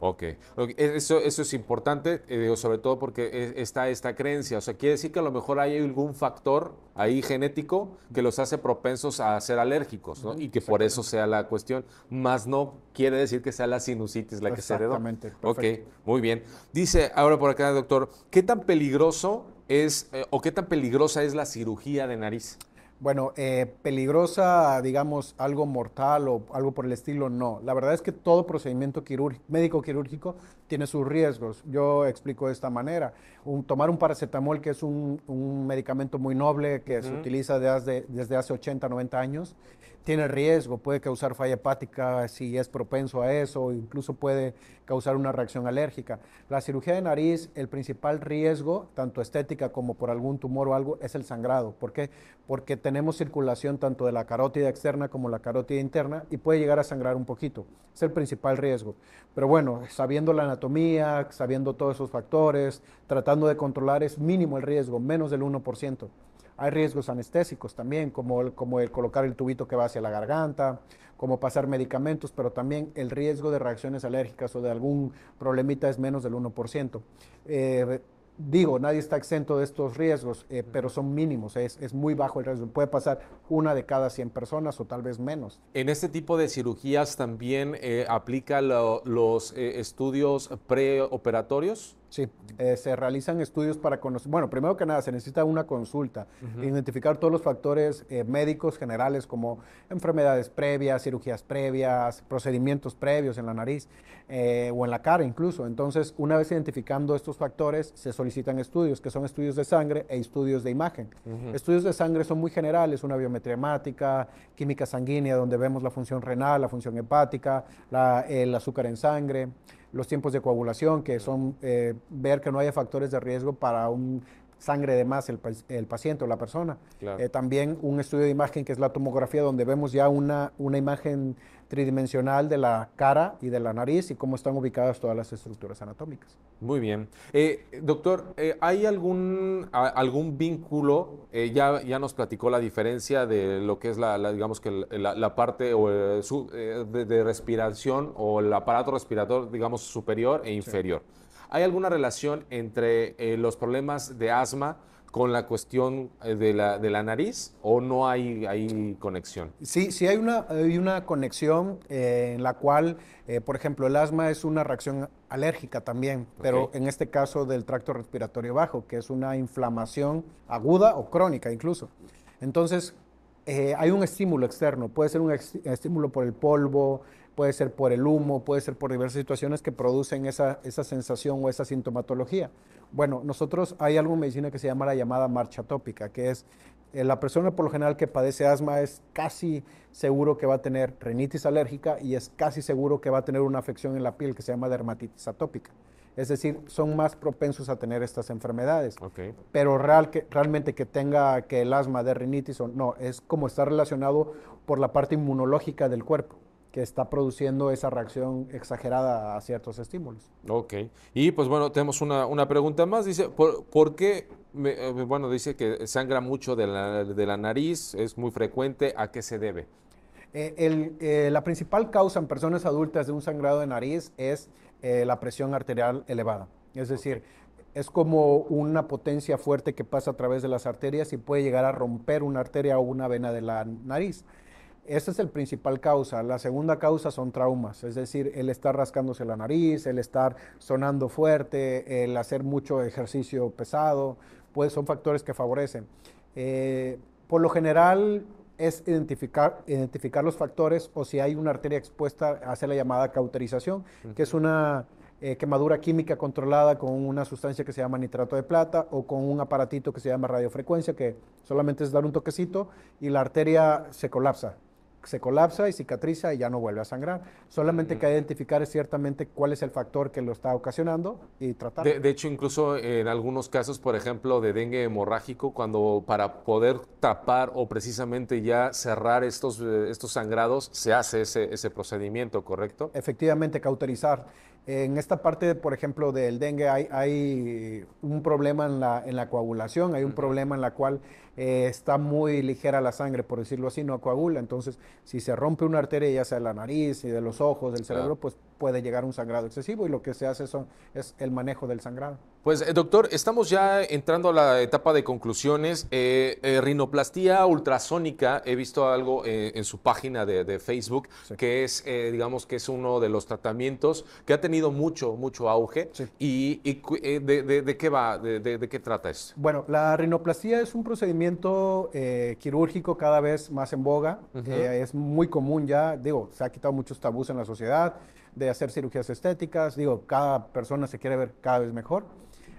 Ok, e, Eso, eso, es importante, eh, sobre todo porque e, está esta creencia. O sea, quiere decir que a lo mejor hay algún factor ahí genético que los hace propensos a ser alérgicos, ¿no? Y que por eso sea la cuestión. Más no quiere decir que sea la sinusitis la que se heredó. Exactamente. Ok, muy bien. Dice ahora por acá, doctor, ¿qué tan peligroso es eh, o qué tan peligrosa es la cirugía de nariz? Bueno, eh, peligrosa, digamos, algo mortal o algo por el estilo, no. La verdad es que todo procedimiento médico quirúrgico tiene sus riesgos. Yo explico de esta manera. tomar un paracetamol, que es un, medicamento muy noble que se utiliza desde, desde hace 80, 90 años, tiene riesgo, puede causar falla hepática si es propenso a eso, incluso puede causar una reacción alérgica. La cirugía de nariz, el principal riesgo, tanto estética como por algún tumor o algo, es el sangrado. ¿Por qué? Porque tenemos circulación tanto de la carótida externa como la carótida interna y puede llegar a sangrar un poquito. Es el principal riesgo. Pero bueno, sabiendo la naturaleza, sabiendo todos esos factores, tratando de controlar es mínimo el riesgo, menos del 1%. Hay riesgos anestésicos también, como el, como el colocar el tubito que va hacia la garganta, como pasar medicamentos, pero también el riesgo de reacciones alérgicas o de algún problemita es menos del 1% digo, nadie está exento de estos riesgos, eh, pero son mínimos, es, muy bajo el riesgo. Puede pasar una de cada 100 personas o tal vez menos. En este tipo de cirugías también eh, aplica los eh, estudios preoperatorios. Sí, eh, se realizan estudios para conocer, bueno, primero que nada se necesita una consulta, identificar todos los factores eh, médicos generales como enfermedades previas, cirugías previas, procedimientos previos en la nariz eh, o en la cara incluso. Entonces, una vez identificando estos factores, se solicitan estudios, que son estudios de sangre e estudios de imagen. Estudios de sangre son muy generales, una biometría química sanguínea, donde vemos la función renal, la función hepática, el azúcar en sangre los tiempos de coagulación, que son eh, ver que no haya factores de riesgo para un sangre de más el, el paciente o la persona. Eh, también un estudio de imagen que es la tomografía, donde vemos ya una, una imagen tridimensional de la cara y de la nariz y cómo están ubicadas todas las estructuras anatómicas. Muy bien. Eh, doctor, eh, ¿hay algún, algún vínculo? Eh, ya, ya nos platicó la diferencia de lo que es la, digamos que la, parte o, de, respiración o el aparato respiratorio, digamos, superior e inferior. ¿Hay alguna relación entre los problemas de asma? con la cuestión eh, de la, nariz o no hay, conexión? Sí, sí hay una, conexión eh, en la cual, eh, por ejemplo, el asma es una reacción alérgica también, pero en este caso del tracto respiratorio bajo, que es una inflamación aguda o crónica incluso. Entonces, hay un estímulo externo, puede ser un estímulo por el polvo, puede ser por el humo, puede ser por diversas situaciones que producen esa, esa sensación o esa sintomatología. Bueno, nosotros hay algo en medicina que se llama la llamada marcha tópica, que es eh, la persona por lo general que padece asma es casi seguro que va a tener rinitis alérgica y es casi seguro que va a tener una afección en la piel que se llama dermatitis atópica. Es decir, son más propensos a tener estas enfermedades. Pero real que, realmente que tenga que el asma de rinitis o no, es como está relacionado por la parte inmunológica del cuerpo que está produciendo esa reacción exagerada a ciertos estímulos. Ok. Y pues bueno, tenemos una, pregunta más. Dice, ¿por, qué? Eh, bueno, dice que sangra mucho de la, nariz, es muy frecuente. ¿A qué se debe? Eh, eh, la principal causa en personas adultas de un sangrado de nariz es la presión arterial elevada. Es decir, es como una potencia fuerte que pasa a través de las arterias y puede llegar a romper una arteria o una vena de la nariz. Esa es el principal causa. La segunda causa son traumas, es decir, el estar rascándose la nariz, el estar sonando fuerte, el hacer mucho ejercicio pesado, pues son factores que favorecen. Eh, por lo general es identificar, identificar los factores o si hay una arteria expuesta, hacer la llamada cauterización, que es una eh, quemadura química controlada con una sustancia que se llama nitrato de plata o con un aparatito que se llama radiofrecuencia, que solamente es dar un toquecito y la arteria se colapsa se colapsa y cicatriza y ya no vuelve a sangrar. Solamente hay que identificar ciertamente cuál es el factor que lo está ocasionando y tratar. De, hecho, incluso en algunos casos, por ejemplo, de dengue hemorrágico, cuando para poder tapar o precisamente ya cerrar estos, eh, estos sangrados, se hace ese, procedimiento, ¿correcto? Efectivamente, cauterizar. En esta parte, por ejemplo, del dengue hay, un problema en la, en la coagulación, hay un problema en la cual eh, está muy ligera la sangre, por decirlo así, no coagula. Entonces, si se rompe una arteria, ya sea de la nariz y de los ojos, del cerebro, pues puede llegar a un sangrado excesivo y lo que se hace son, es el manejo del sangrado. Pues eh, doctor, estamos ya entrando a la etapa de conclusiones. Eh, eh, rinoplastía ultrasónica, he visto algo en su página de, Facebook, que es, digamos, que es uno de los tratamientos que ha tenido mucho, mucho auge. ¿Y, de, qué va? De, qué trata eso? Bueno, la rinoplastía es un procedimiento quirúrgico cada vez más en boga. es muy común ya, digo, se ha quitado muchos tabús en la sociedad de hacer cirugías estéticas. Digo, cada persona se quiere ver cada vez mejor.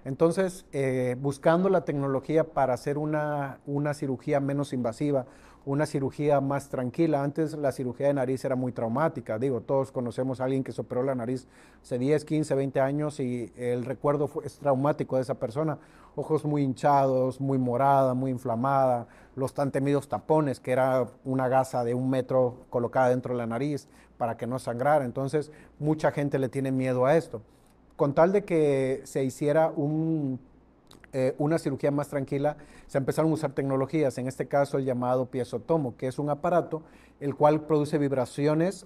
Entonces, eh, buscando la tecnología para hacer una, una cirugía menos invasiva, una cirugía más tranquila. Antes la cirugía de nariz era muy traumática. Digo, todos conocemos a alguien que se operó la nariz hace 10, 15, 20 años y el recuerdo es traumático de esa persona ojos muy hinchados, muy morada, muy inflamada, los tan temidos tapones, que era una gasa de un metro colocada dentro de la nariz para que no sangrara. Entonces, mucha gente le tiene miedo a esto. Con tal de que se hiciera eh, una cirugía más tranquila, se empezaron a usar tecnologías, en este caso el llamado piezotomo, que es un aparato el cual produce vibraciones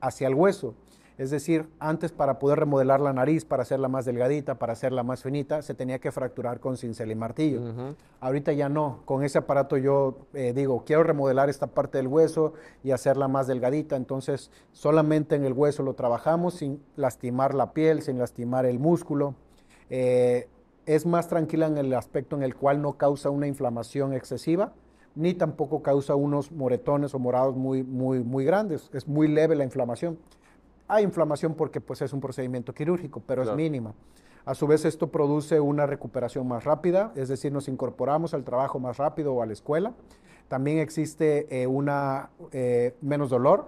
hacia el hueso es decir, antes para poder remodelar la nariz, para hacerla más delgadita, para hacerla más finita, se tenía que fracturar con cincel y martillo. Ahorita ya no. Con ese aparato yo eh, digo, quiero remodelar esta parte del hueso y hacerla más delgadita. Entonces, solamente en el hueso lo trabajamos sin lastimar la piel, sin lastimar el músculo. Eh, es más tranquila en el aspecto en el cual no causa una inflamación excesiva ni tampoco causa unos moretones o morados muy, muy, muy grandes. Es muy leve la inflamación. Hay inflamación porque pues, es un procedimiento quirúrgico, pero es mínima. A su vez, esto produce una recuperación más rápida, es decir, nos incorporamos al trabajo más rápido o a la escuela. También existe eh, una, eh, menos dolor,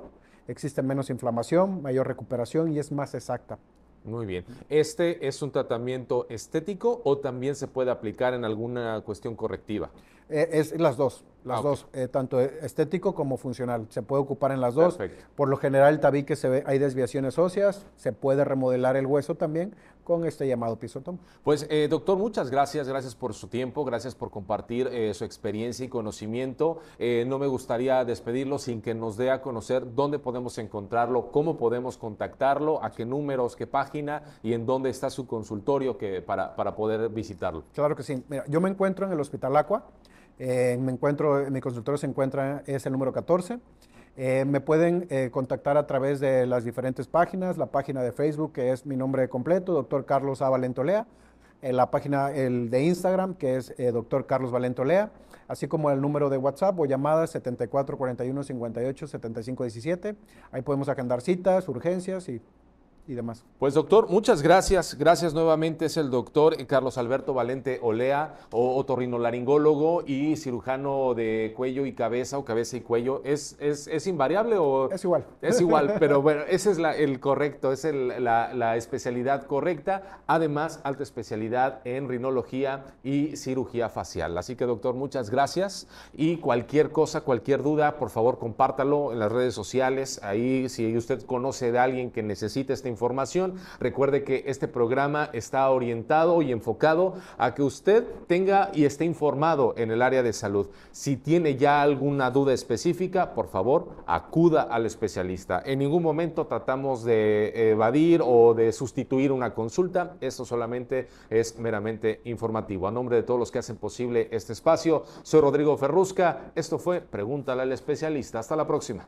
existe menos inflamación, mayor recuperación y es más exacta. Muy bien. ¿Este es un tratamiento estético o también se puede aplicar en alguna cuestión correctiva? Eh, es las dos, las ah, dos, eh, tanto estético como funcional. Se puede ocupar en las dos. Por lo general el tabique se ve, hay desviaciones óseas, se puede remodelar el hueso también con este llamado pisotón. Pues eh, doctor, muchas gracias, gracias por su tiempo, gracias por compartir su experiencia y conocimiento. no me gustaría despedirlo sin que nos dé a conocer dónde podemos encontrarlo, cómo podemos contactarlo, a qué números, qué página y en dónde está su consultorio que, para, para poder visitarlo. Claro que sí. Mira, yo me encuentro en el Hospital Aqua. Eh, me encuentro, mi consultorio se encuentra, es el número 14. Eh, me pueden eh, contactar a través de las diferentes páginas, la página de Facebook, que es mi nombre completo, doctor Carlos A. Valentolea, la página el de Instagram, que es doctor Carlos Valentolea, así como el número de WhatsApp o llamadas 7441 58 7517 Ahí podemos agendar citas, urgencias y y demás. Pues doctor, muchas gracias. Gracias nuevamente. Es el doctor Carlos Alberto Valente Olea, otorrinolaringólogo y cirujano de cuello y cabeza o cabeza y cuello. ¿Es, es, invariable o...? Es igual. Es igual, pero bueno, ese es el correcto, es la, la especialidad correcta. Además, alta especialidad en rinología y cirugía facial. Así que doctor, muchas gracias. Y cualquier cosa, cualquier duda, por favor compártalo en las redes sociales. Ahí si usted conoce de alguien que necesite esta información, información. Recuerde que este programa está orientado y enfocado a que usted tenga y esté informado en el área de salud. Si tiene ya alguna duda específica, por favor, acuda al especialista. En ningún momento tratamos de evadir o de sustituir una consulta. Esto solamente es meramente informativo. A nombre de todos los que hacen posible este espacio, soy Rodrigo Ferrusca. Esto fue Pregúntale al especialista. Hasta la próxima.